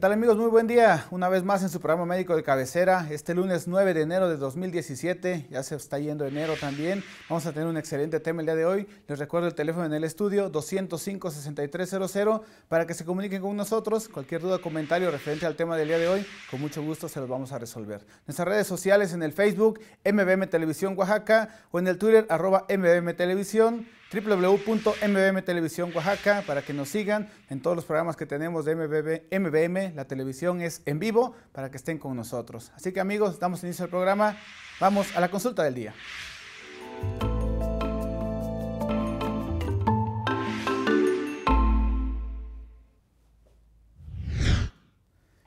tal amigos? Muy buen día. Una vez más en su programa médico de cabecera. Este lunes 9 de enero de 2017, ya se está yendo enero también. Vamos a tener un excelente tema el día de hoy. Les recuerdo el teléfono en el estudio 205-6300 para que se comuniquen con nosotros. Cualquier duda o comentario referente al tema del día de hoy, con mucho gusto se los vamos a resolver. Nuestras redes sociales en el Facebook, MBM Televisión Oaxaca o en el Twitter arroba MBM Televisión www.mbm Oaxaca para que nos sigan en todos los programas que tenemos de MBM. La televisión es en vivo para que estén con nosotros. Así que amigos, damos inicio al programa. Vamos a la consulta del día.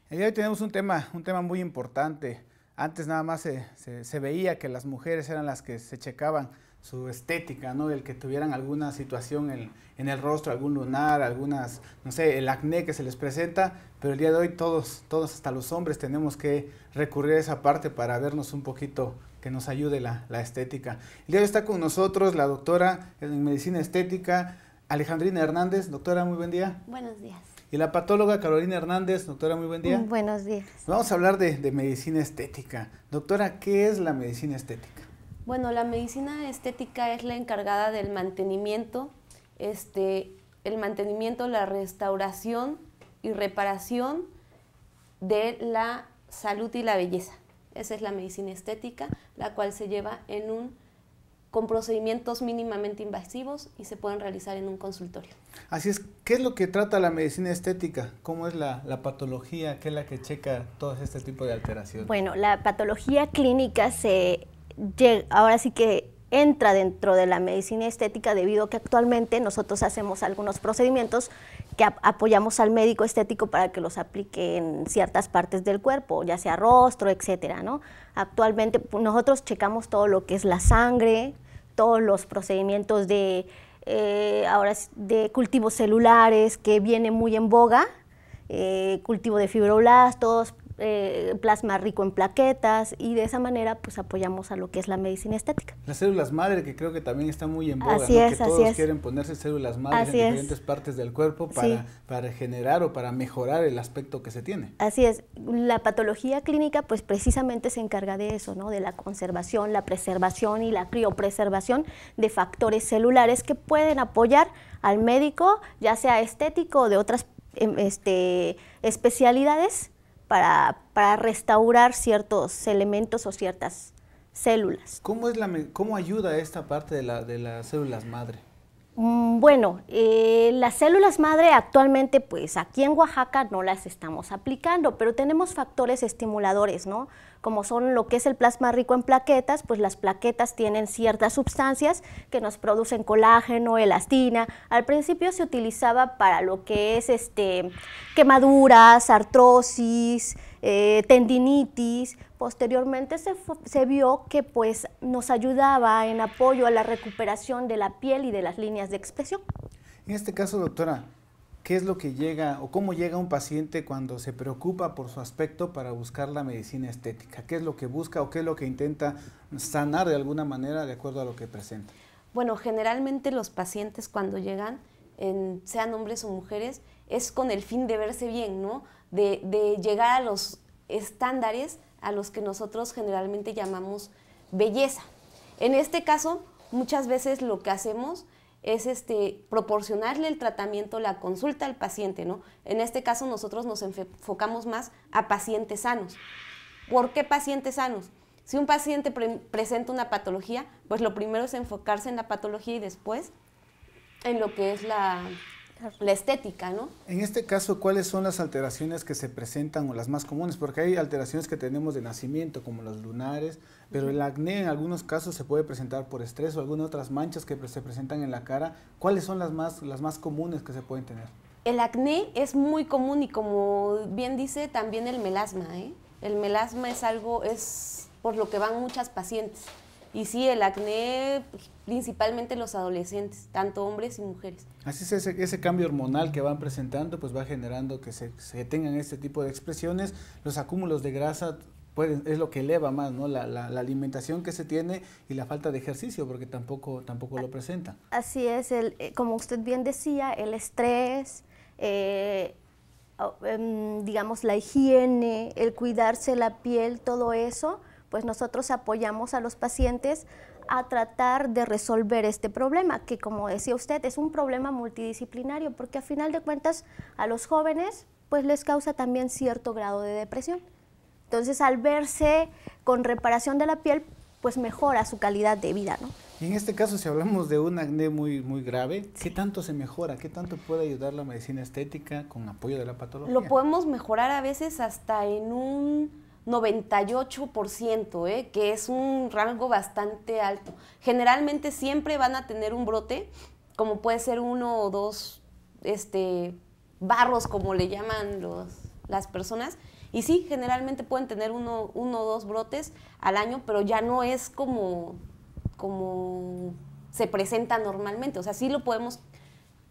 El día de hoy tenemos un tema, un tema muy importante. Antes nada más se, se veía que las mujeres eran las que se checaban su estética, ¿no? El que tuvieran alguna situación en, el rostro, algún lunar, algunas, no sé, el acné que se les presenta, pero el día de hoy todos, todos hasta los hombres tenemos que recurrir a esa parte para vernos un poquito que nos ayude la, estética. El día de hoy está con nosotros la doctora en medicina estética, Alejandrina Hernández. Doctora, muy buen día. Buenos días. Y la patóloga Carolina Hernández. Doctora, muy buen día. Buenos días. Vamos a hablar de, de medicina estética. Doctora, ¿qué es la medicina estética? Bueno, la medicina estética es la encargada del mantenimiento, este, el mantenimiento, la restauración y reparación de la salud y la belleza. Esa es la medicina estética, la cual se lleva en un con procedimientos mínimamente invasivos y se pueden realizar en un consultorio. Así es, ¿qué es lo que trata la medicina estética? ¿Cómo es la, la patología? ¿Qué es la que checa todo este tipo de alteraciones? Bueno, la patología clínica se ahora sí que entra dentro de la medicina estética debido a que actualmente nosotros hacemos algunos procedimientos que apoyamos al médico estético para que los aplique en ciertas partes del cuerpo, ya sea rostro, etcétera, Actualmente nosotros checamos todo lo que es la sangre, todos los procedimientos de eh, ahora de cultivos celulares que viene muy en boga, eh, cultivo de fibroblastos, eh, plasma rico en plaquetas y de esa manera pues apoyamos a lo que es la medicina estética. Las células madre que creo que también está muy en boga, que todos quieren ponerse células madre en diferentes partes del cuerpo para, generar o para mejorar el aspecto que se tiene. Así es, la patología clínica pues precisamente se encarga de eso, ¿no? De la conservación, la preservación y la criopreservación de factores celulares que pueden apoyar al médico, ya sea estético o de otras em, este, especialidades para, restaurar ciertos elementos o ciertas células. ¿Cómo, es cómo ayuda esta parte de, la, de las células madre? Mm, bueno, eh, las células madre actualmente, pues aquí en Oaxaca no las estamos aplicando, pero tenemos factores estimuladores, ¿no? Como son lo que es el plasma rico en plaquetas, pues las plaquetas tienen ciertas sustancias que nos producen colágeno, elastina. Al principio se utilizaba para lo que es este, quemaduras, artrosis, eh, tendinitis. Posteriormente se, vio que pues, nos ayudaba en apoyo a la recuperación de la piel y de las líneas de expresión. En este caso, doctora, ¿qué es lo que llega o cómo llega un paciente cuando se preocupa por su aspecto para buscar la medicina estética? ¿Qué es lo que busca o qué es lo que intenta sanar de alguna manera de acuerdo a lo que presenta? Bueno, generalmente los pacientes cuando llegan, sean hombres o mujeres, es con el fin de verse bien, ¿no? de, llegar a los estándares a los que nosotros generalmente llamamos belleza. En este caso, muchas veces lo que hacemos es este, proporcionarle el tratamiento, la consulta al paciente, ¿no? En este caso nosotros nos enfocamos más a pacientes sanos. ¿Por qué pacientes sanos? Si un paciente presenta una patología, pues lo primero es enfocarse en la patología y después en lo que es la, la estética, ¿no? En este caso, ¿cuáles son las alteraciones que se presentan o las más comunes? Porque hay alteraciones que tenemos de nacimiento, como los lunares, pero el acné en algunos casos se puede presentar por estrés o algunas otras manchas que se presentan en la cara. ¿Cuáles son las más, las más comunes que se pueden tener? El acné es muy común y como bien dice también el melasma, ¿eh? El melasma es algo, es por lo que van muchas pacientes. Y sí, el acné pues, principalmente los adolescentes, tanto hombres y mujeres. Así es, ese, ese cambio hormonal que van presentando, pues va generando que se, tengan este tipo de expresiones. Los acúmulos de grasa pueden, es lo que eleva más, ¿no? La, la, alimentación que se tiene y la falta de ejercicio, porque tampoco, tampoco lo presenta. Así es, el, eh, como usted bien decía, el estrés, eh, em, digamos la higiene, el cuidarse la piel, todo eso pues nosotros apoyamos a los pacientes a tratar de resolver este problema, que como decía usted, es un problema multidisciplinario, porque a final de cuentas a los jóvenes pues les causa también cierto grado de depresión. Entonces al verse con reparación de la piel, pues mejora su calidad de vida, ¿no? en este caso, si hablamos de un acné muy, muy grave, ¿qué tanto se mejora? ¿Qué tanto puede ayudar la medicina estética con apoyo de la patología? Lo podemos mejorar a veces hasta en un 98%, ¿eh? que es un rango bastante alto. Generalmente siempre van a tener un brote, como puede ser uno o dos este, barros, como le llaman las personas. Y sí, generalmente pueden tener uno, o dos brotes al año, pero ya no es como, como se presenta normalmente. O sea, sí lo podemos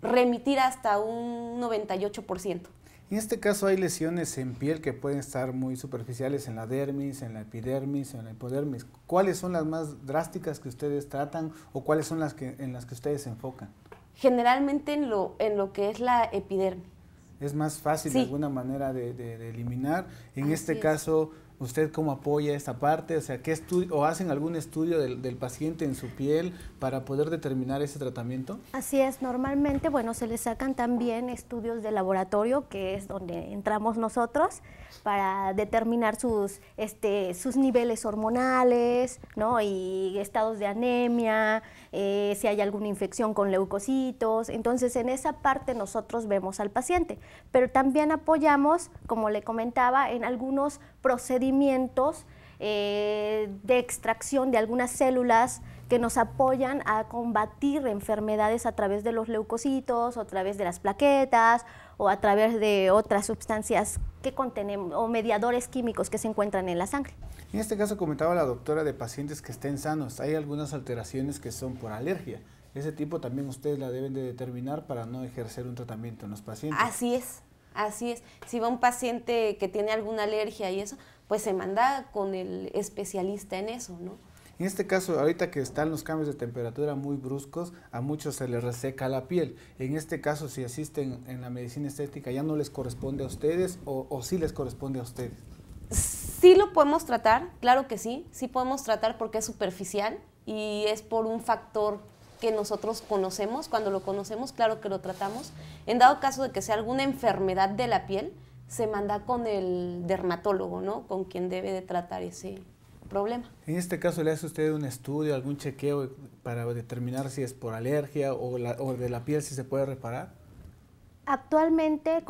remitir hasta un 98%. En este caso hay lesiones en piel que pueden estar muy superficiales en la dermis, en la epidermis, en la hipodermis. ¿Cuáles son las más drásticas que ustedes tratan o cuáles son las que, en las que ustedes se enfocan? Generalmente en lo, en lo que es la epidermis. Es más fácil de alguna manera de, eliminar. En este caso ¿Usted cómo apoya esta parte? O sea, ¿qué ¿o hacen algún estudio del, del, paciente en su piel para poder determinar ese tratamiento? Así es, normalmente, bueno, se le sacan también estudios de laboratorio, que es donde entramos nosotros, para determinar sus, este, sus niveles hormonales, ¿no? Y estados de anemia, eh, si hay alguna infección con leucocitos. Entonces, en esa parte nosotros vemos al paciente, pero también apoyamos, como le comentaba, en algunos procedimientos eh, de extracción de algunas células que nos apoyan a combatir enfermedades a través de los leucocitos, o a través de las plaquetas o a través de otras sustancias que contienen o mediadores químicos que se encuentran en la sangre. En este caso comentaba la doctora de pacientes que estén sanos, hay algunas alteraciones que son por alergia. Ese tipo también ustedes la deben de determinar para no ejercer un tratamiento en los pacientes. Así es, así es. Si va un paciente que tiene alguna alergia y eso, pues se manda con el especialista en eso, ¿no? En este caso, ahorita que están los cambios de temperatura muy bruscos, a muchos se les reseca la piel. En este caso, si asisten en la medicina estética, ya no les corresponde a ustedes o, o sí les corresponde a ustedes. Sí lo podemos tratar, claro que sí, sí podemos tratar porque es superficial y es por un factor que nosotros conocemos, cuando lo conocemos, claro que lo tratamos. En dado caso de que sea alguna enfermedad de la piel, se manda con el dermatólogo, ¿no? Con quien debe de tratar ese problema. En este caso, ¿le hace usted un estudio, algún chequeo para determinar si es por alergia o, o de la piel si se puede reparar? Actualmente,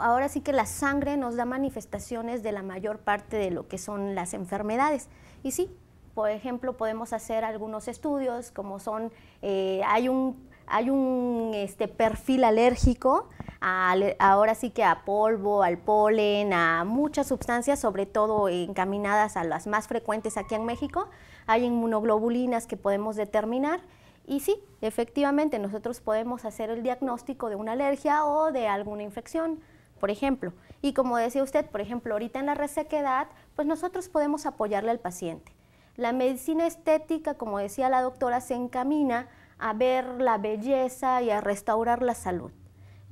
ahora sí que la sangre nos da manifestaciones de la mayor parte de lo que son las enfermedades. Y sí, por ejemplo, podemos hacer algunos estudios, como son, eh, hay un, este, perfil alérgico, ahora sí que a polvo, al polen, a muchas sustancias, sobre todo encaminadas a las más frecuentes aquí en México. Hay inmunoglobulinas que podemos determinar y sí, efectivamente nosotros podemos hacer el diagnóstico de una alergia o de alguna infección, por ejemplo. Y como decía usted, por ejemplo, ahorita en la resequedad, pues nosotros podemos apoyarle al paciente. La medicina estética, como decía la doctora, se encamina a ver la belleza y a restaurar la salud.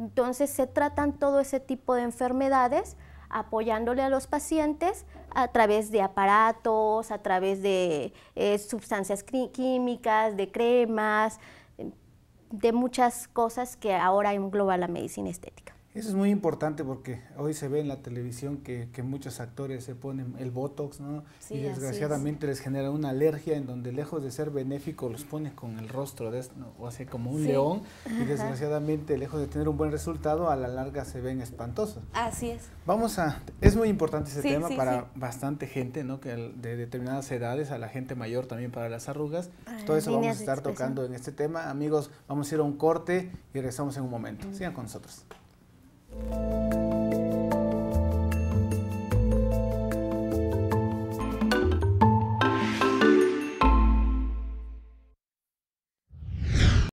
Entonces se tratan todo ese tipo de enfermedades apoyándole a los pacientes a través de aparatos, a través de eh, sustancias químicas, de cremas, de muchas cosas que ahora engloba la medicina estética. Eso es muy importante porque hoy se ve en la televisión que, muchos actores se ponen el Botox, ¿no? y desgraciadamente les genera una alergia en donde lejos de ser benéfico los pone con el rostro, de, o sea, como un león. Y desgraciadamente lejos de tener un buen resultado, a la larga se ven espantosos. Así es. Vamos a... Es muy importante ese tema para bastante gente, ¿no? Que de determinadas edades, a la gente mayor también para las arrugas. Ah, Todo eso vamos a estar tocando en este tema. Amigos, vamos a ir a un corte y regresamos en un momento. Sigan con nosotros. Música